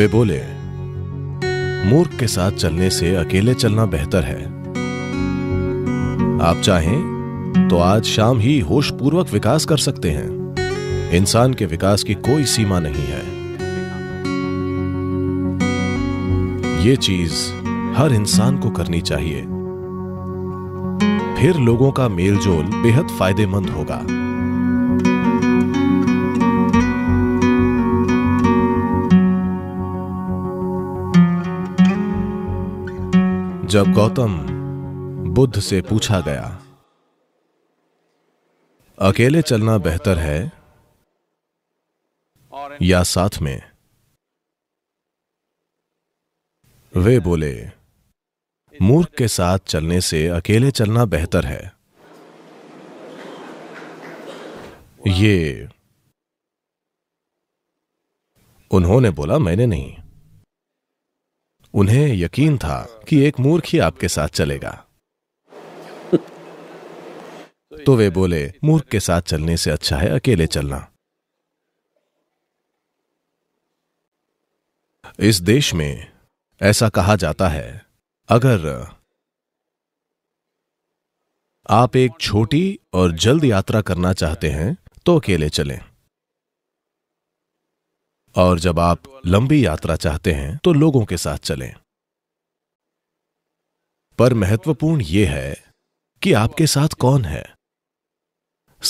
वे बोले मूर्ख के साथ चलने से अकेले चलना बेहतर है आप चाहें तो आज शाम ही होशपूर्वक विकास कर सकते हैं इंसान के विकास की कोई सीमा नहीं है ये चीज हर इंसान को करनी चाहिए फिर लोगों का मेलजोल बेहद फायदेमंद होगा जब गौतम बुद्ध से पूछा गया अकेले चलना बेहतर है या साथ में वे बोले मूर्ख के साथ चलने से अकेले चलना बेहतर है ये उन्होंने बोला मैंने नहीं उन्हें यकीन था कि एक मूर्ख ही आपके साथ चलेगा तो वे बोले मूर्ख के साथ चलने से अच्छा है अकेले चलना इस देश में ऐसा कहा जाता है अगर आप एक छोटी और जल्द यात्रा करना चाहते हैं तो अकेले चलें और जब आप लंबी यात्रा चाहते हैं तो लोगों के साथ चलें पर महत्वपूर्ण यह है कि आपके साथ कौन है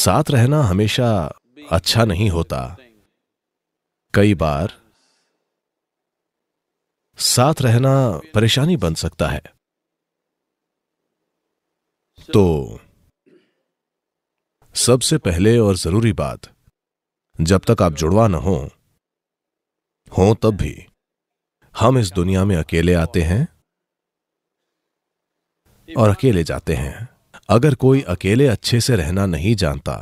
साथ रहना हमेशा अच्छा नहीं होता कई बार साथ रहना परेशानी बन सकता है तो सबसे पहले और जरूरी बात जब तक आप जुड़वा न हो हों तब भी हम इस दुनिया में अकेले आते हैं और अकेले जाते हैं अगर कोई अकेले अच्छे से रहना नहीं जानता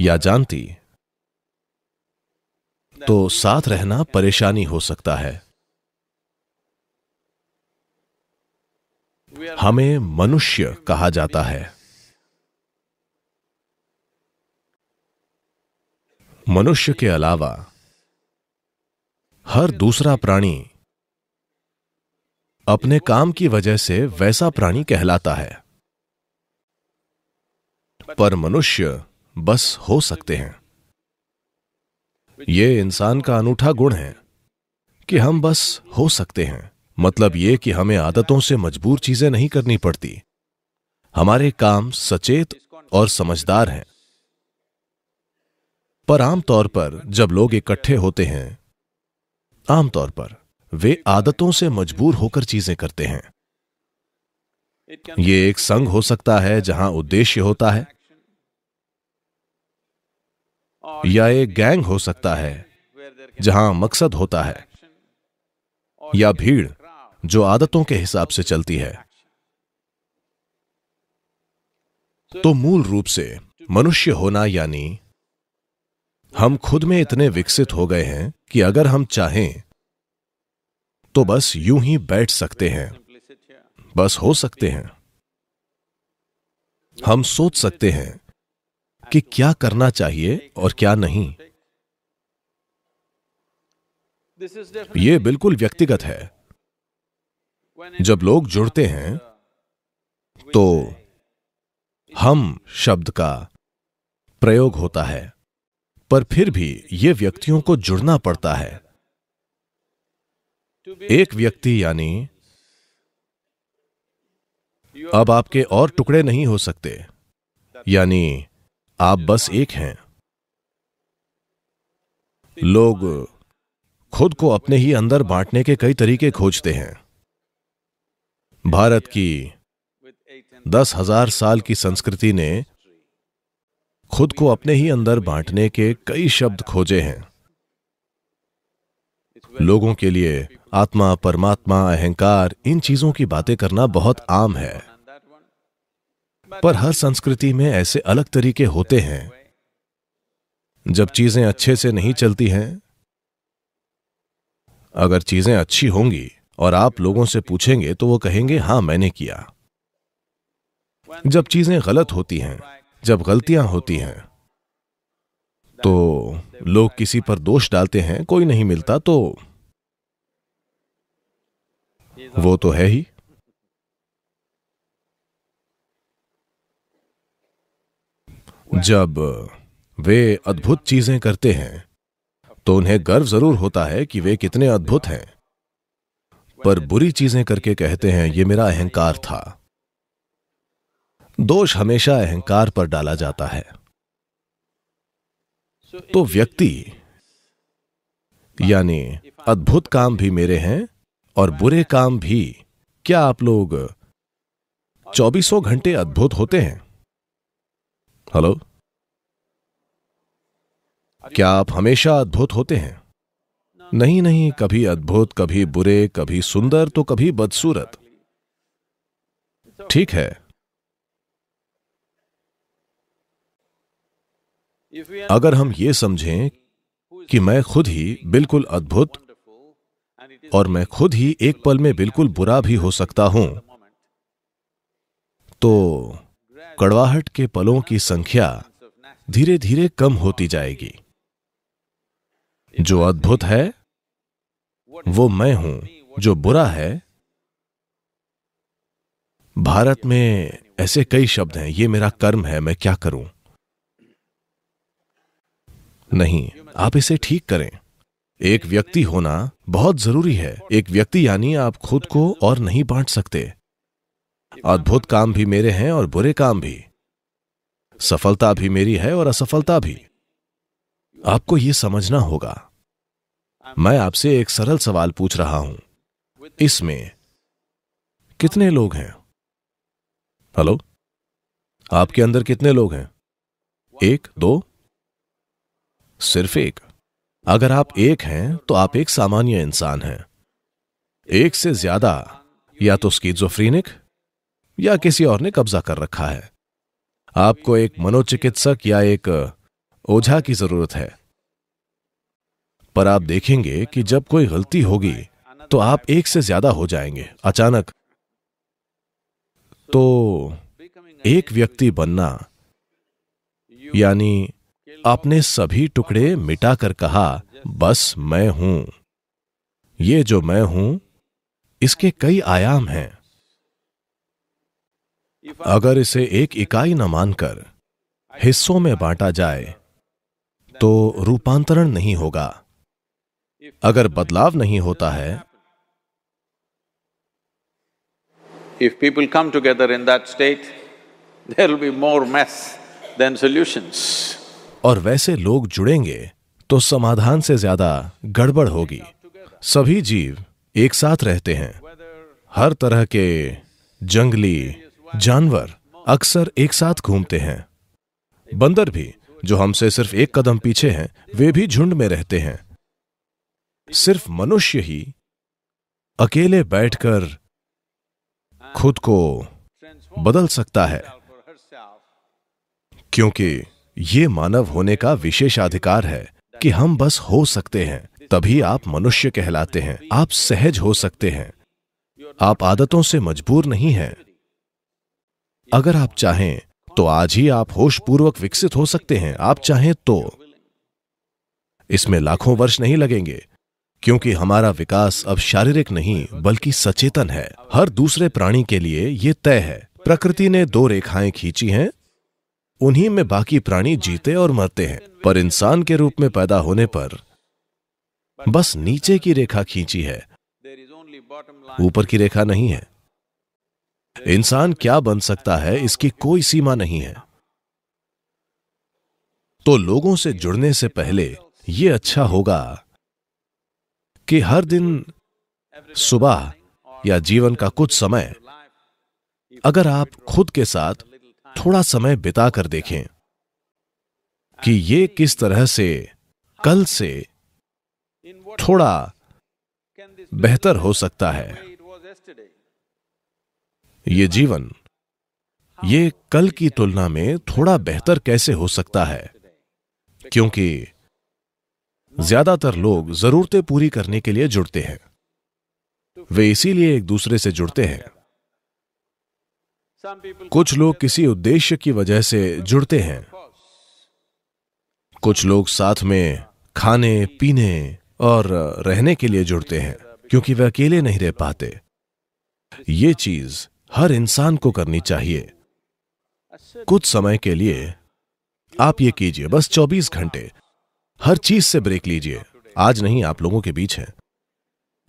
या जानती तो साथ रहना परेशानी हो सकता है हमें मनुष्य कहा जाता है मनुष्य के अलावा हर दूसरा प्राणी अपने काम की वजह से वैसा प्राणी कहलाता है पर मनुष्य बस हो सकते हैं ये इंसान का अनूठा गुण है कि हम बस हो सकते हैं मतलब ये कि हमें आदतों से मजबूर चीजें नहीं करनी पड़ती हमारे काम सचेत और समझदार हैं पर आमतौर पर जब लोग इकट्ठे होते हैं आमतौर पर वे आदतों से मजबूर होकर चीजें करते हैं ये एक संघ हो सकता है जहां उद्देश्य होता है या एक गैंग हो सकता है जहां मकसद होता है या भीड़ जो आदतों के हिसाब से चलती है तो मूल रूप से मनुष्य होना यानी हम खुद में इतने विकसित हो गए हैं कि अगर हम चाहें तो बस यूं ही बैठ सकते हैं बस हो सकते हैं हम सोच सकते हैं कि क्या करना चाहिए और क्या नहीं ये बिल्कुल व्यक्तिगत है जब लोग जुड़ते हैं तो हम शब्द का प्रयोग होता है पर फिर भी ये व्यक्तियों को जुड़ना पड़ता है एक व्यक्ति यानी अब आपके और टुकड़े नहीं हो सकते यानी आप बस एक हैं लोग खुद को अपने ही अंदर बांटने के कई तरीके खोजते हैं भारत की दस हजार साल की संस्कृति ने खुद को अपने ही अंदर बांटने के कई शब्द खोजे हैं लोगों के लिए आत्मा परमात्मा अहंकार इन चीजों की बातें करना बहुत आम है पर हर संस्कृति में ऐसे अलग तरीके होते हैं जब चीजें अच्छे से नहीं चलती हैं अगर चीजें अच्छी होंगी और आप लोगों से पूछेंगे तो वो कहेंगे हां मैंने किया जब चीजें गलत होती हैं जब गलतियां होती हैं तो लोग किसी पर दोष डालते हैं कोई नहीं मिलता तो वो तो है ही जब वे अद्भुत चीजें करते हैं तो उन्हें गर्व जरूर होता है कि वे कितने अद्भुत हैं पर बुरी चीजें करके कहते हैं ये मेरा अहंकार था दोष हमेशा अहंकार पर डाला जाता है तो व्यक्ति यानी अद्भुत काम भी मेरे हैं और बुरे काम भी क्या आप लोग चौबीसों घंटे अद्भुत होते हैं हेलो क्या आप हमेशा अद्भुत होते हैं नहीं नहीं कभी अद्भुत कभी बुरे कभी सुंदर तो कभी बदसूरत ठीक है अगर हम ये समझें कि मैं खुद ही बिल्कुल अद्भुत और मैं खुद ही एक पल में बिल्कुल बुरा भी हो सकता हूं तो कड़वाहट के पलों की संख्या धीरे धीरे कम होती जाएगी जो अद्भुत है वो मैं हूं जो बुरा है भारत में ऐसे कई शब्द हैं ये मेरा कर्म है मैं क्या करूं नहीं आप इसे ठीक करें एक व्यक्ति होना बहुत जरूरी है एक व्यक्ति यानी आप खुद को और नहीं बांट सकते अद्भुत काम भी मेरे हैं और बुरे काम भी सफलता भी मेरी है और असफलता भी आपको यह समझना होगा मैं आपसे एक सरल सवाल पूछ रहा हूं इसमें कितने लोग हैं हेलो आपके अंदर कितने लोग हैं एक दो सिर्फ एक अगर आप एक हैं तो आप एक सामान्य इंसान हैं एक से ज्यादा या तो स्कीजोफ्रीनिक या किसी और ने कब्जा कर रखा है आपको एक मनोचिकित्सक या एक ओझा की जरूरत है पर आप देखेंगे कि जब कोई गलती होगी तो आप एक से ज्यादा हो जाएंगे अचानक तो एक व्यक्ति बनना यानी आपने सभी टुकड़े मिटाकर कहा बस मैं हूं ये जो मैं हूं इसके कई आयाम हैं अगर इसे एक इकाई न मानकर हिस्सों में बांटा जाए तो रूपांतरण नहीं होगा अगर बदलाव नहीं होता है if people come together in that state there will more more than than और वैसे लोग जुड़ेंगे तो समाधान से ज्यादा गड़बड़ होगी सभी जीव एक साथ रहते हैं हर तरह के जंगली जानवर अक्सर एक साथ घूमते हैं बंदर भी जो हमसे सिर्फ एक कदम पीछे हैं वे भी झुंड में रहते हैं सिर्फ मनुष्य ही अकेले बैठकर खुद को बदल सकता है क्योंकि ये मानव होने का विशेषाधिकार है कि हम बस हो सकते हैं तभी आप मनुष्य कहलाते हैं आप सहज हो सकते हैं आप आदतों से मजबूर नहीं हैं अगर आप चाहें तो आज ही आप होशपूर्वक विकसित हो सकते हैं आप चाहें तो इसमें लाखों वर्ष नहीं लगेंगे क्योंकि हमारा विकास अब शारीरिक नहीं बल्कि सचेतन है हर दूसरे प्राणी के लिए यह तय है प्रकृति ने दो रेखाएं खींची हैं उन्हीं में बाकी प्राणी जीते और मरते हैं पर इंसान के रूप में पैदा होने पर बस नीचे की रेखा खींची है ऊपर की रेखा नहीं है इंसान क्या बन सकता है इसकी कोई सीमा नहीं है तो लोगों से जुड़ने से पहले यह अच्छा होगा कि हर दिन सुबह या जीवन का कुछ समय अगर आप खुद के साथ थोड़ा समय बिता कर देखें कि ये किस तरह से कल से थोड़ा बेहतर हो सकता है ये जीवन ये कल की तुलना में थोड़ा बेहतर कैसे हो सकता है क्योंकि ज्यादातर लोग जरूरतें पूरी करने के लिए जुड़ते हैं वे इसीलिए एक दूसरे से जुड़ते हैं कुछ लोग किसी उद्देश्य की वजह से जुड़ते हैं कुछ लोग साथ में खाने पीने और रहने के लिए जुड़ते हैं क्योंकि वे अकेले नहीं रह पाते ये चीज हर इंसान को करनी चाहिए कुछ समय के लिए आप ये कीजिए बस 24 घंटे हर चीज से ब्रेक लीजिए आज नहीं आप लोगों के बीच है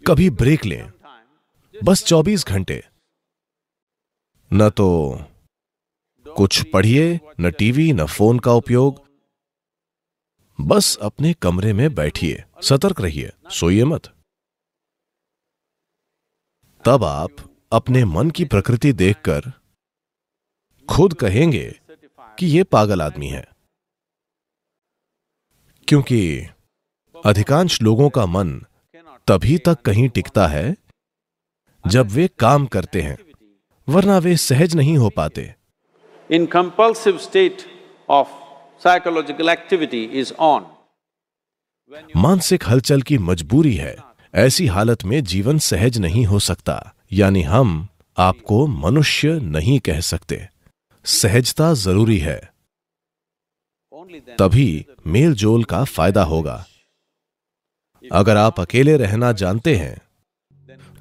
कभी ब्रेक लें बस 24 घंटे न तो कुछ पढ़िए न टीवी न फोन का उपयोग बस अपने कमरे में बैठिए सतर्क रहिए सोइए मत तब आप अपने मन की प्रकृति देखकर खुद कहेंगे कि यह पागल आदमी है क्योंकि अधिकांश लोगों का मन तभी तक कहीं टिकता है जब वे काम करते हैं वरना वे सहज नहीं हो पाते in compulsive state of psychological activity is on मानसिक हलचल की मजबूरी है ऐसी हालत में जीवन सहज नहीं हो सकता यानी हम आपको मनुष्य नहीं कह सकते सहजता जरूरी है तभी मेल जोल का फायदा होगा अगर आप अकेले रहना जानते हैं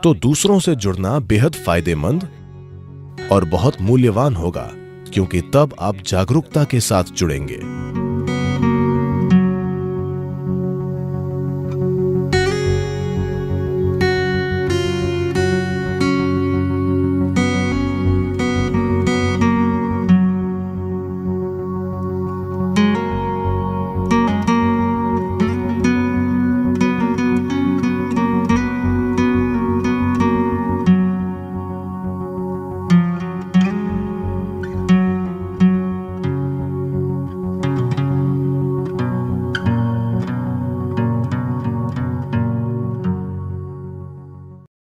तो दूसरों से जुड़ना बेहद फायदेमंद और बहुत मूल्यवान होगा क्योंकि तब आप जागरूकता के साथ जुड़ेंगे